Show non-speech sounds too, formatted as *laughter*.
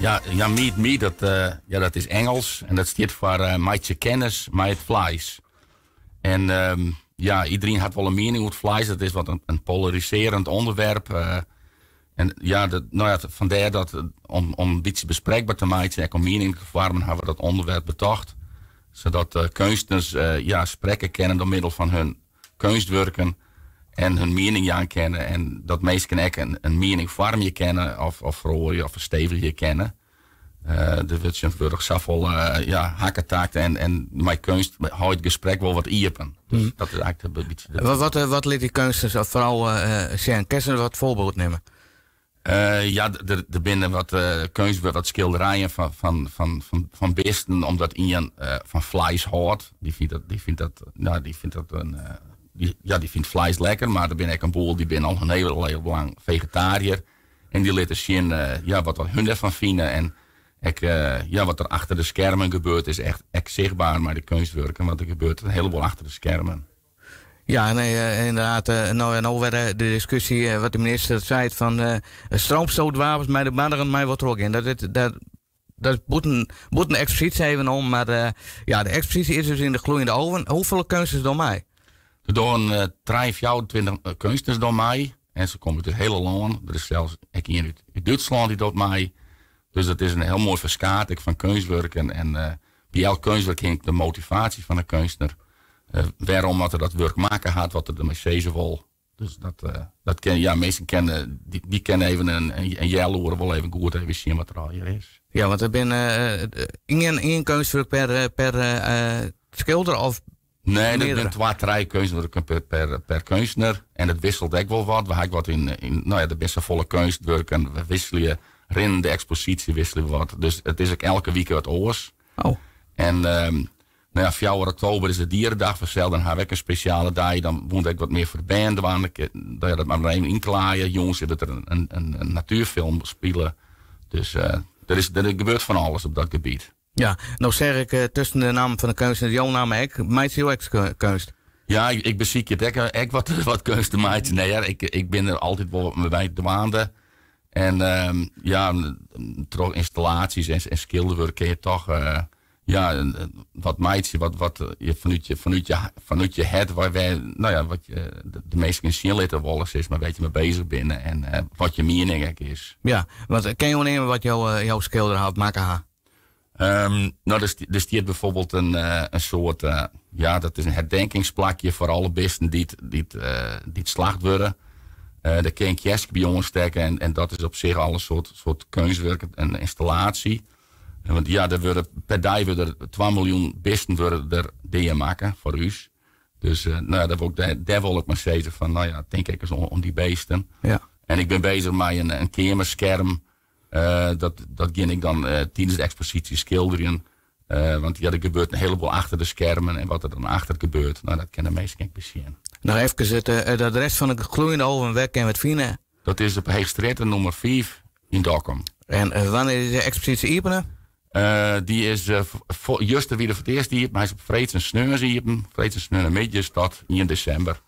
Ja, ja Meet Me, dat, eh, ja, dat is Engels. En dat staat voor uh, Kennis, Chicanes, My Flies. En ehm, ja, iedereen had wel een mening over flies. Dat is wat een, polariserend onderwerp. Eh. en ja, dat, nou ja, vandaar dat om, om iets bespreekbaar te maken en om mening te vormen, hebben we dat onderwerp betocht. Zodat kunstenaars ja, spreken kennen door middel van hun kunstwerken en hun mening Jan kennen. En dat meest kan een, een mening warm je kennen, of, of rooien, of verstevig je kennen. Uh, de Witsenburg Saffel, uh, eh, ja, hakketaakt en, en mijn kunst houdt gesprek wel wat iepen. Dus hmm. dat is eigenlijk een beetje... Wat, wat, eh, wat liet die kunstenaars, vooral uh, zijn, kersen wat voorbeeld nemen? Uh, ja, de binnen wat uh, kunst, wat schilderijen van, van, van, van, van beesten, omdat Ian uh, van vlees hoort Die vindt dat, die vindt dat, nou, die vindt dat een, ja, die vindt vlees lekker, maar er ben ik een boel die ben al een heel, heel lang vegetariër. En die laten zien uh, ja, wat, wat hun ervan vinden. En ik, eh, ja, wat er achter de schermen gebeurt is echt, zichtbaar maar de kunstwerken. wat er gebeurt een heleboel achter de schermen. Ja, nee, eh, inderdaad. nou, en over nou de discussie wat de minister zei van uh, stroomstootwapens, mij de mannen mij wat er ook in. Dat, dat, dat, dat moet een, moet een even om, maar ja, de explicitie is dus in de gloeiende oven. Hoeveel kunst is door mij? doen eh, jou jouw eh, kunsters door mij. En ze komen uit het hele land. Er is zelfs ik hier het Duitsland die door mij. Dus dat is een heel mooi verskaat van kunstwerk. En, en eh, bij elk kunstwerk ging de motivatie van een kunstenaar. waarom wat er dat werk maken gaat, wat er de Mercedes wil. Dus dat, uh, dat ken, ja, mensen kennen, die, die kennen even een, een, een wel even goed even zien wat er al hier is. Ja, want er ben uh, in, kunstwerk per, per schilder of Nee, dat bent twee, drie per, per, per kunstenaar. En het wisselt ook wel wat. We hebben wat in, in nou ja, de beste volle kunstwerken. We wisselen in de expositie wisselen wat. Dus het is ook elke week wat oors. Oh. En um, nou ja, 4 oktober is de dierendag. We zelden hebben een speciale dag. Dan woont ik wat meer verbanden. Dan eh, Dat je dat maar even inklaaien. Jongens zitten er een, een, een natuurfilm spelen. Dus uh, er, is, er gebeurt van alles op dat gebied. Ja, nou zeg ik eh, tussen de naam van de kunst en jouw naam ik, meid heel ex Ja, ik, ik beziek je dekker, ik wat, *laughs* wat te meid. Nee, ja, ik, ik ben er altijd wel bij de maanden. En ehm, ja, toch installaties en, en schilderwerk kun je toch eh, ja, wat meidje, wat, wat eh, je vanuit je, vanuit je, vanuit je het, waar wij, nou ja, wat je, de, de meeste in Wallace is, maar weet je mee bezig binnen en wat je mening is. Ja, wat ken je nemen wat jouw jouw schilder had maken? Ha? Ehm, nou, dus, dus, die heeft bijvoorbeeld een, eh, een soort, eh, ja, dat is een herdenkingsplakje voor alle beesten die, het, die, het, uh, eh, die slacht worden. daar kan je kiesk bij ons steken en, en dat is op zich al een soort, soort kunstwerk, een installatie. En want ja, er worden, per dag worden er 2 miljoen beesten worden er dingen maken voor u. Dus nou, daar, wil ik, daar, wil ik maar zeggen van, nou ja, denk ik eens om, om die beesten. Ja. En ik ben bezig met een, een kermisscherm eh, dat, dat ging ik dan uh, tijdens de expositie schilderen. Eh, want ja, er gebeurt een heleboel achter de schermen. En wat er dan achter gebeurt, nou, dat kennen meesten niet bezien. Nog even zitten, dat rest van de gloeiende oven weg en wat vinden. Dat is op Heegstraat nummer 5 in Dokkum. En wanneer is de expositie openen? die is juist weer de voor het eerst hier, maar hij is op Vreeds en Sneurs hier. Vreeds en midjes tot 1 december.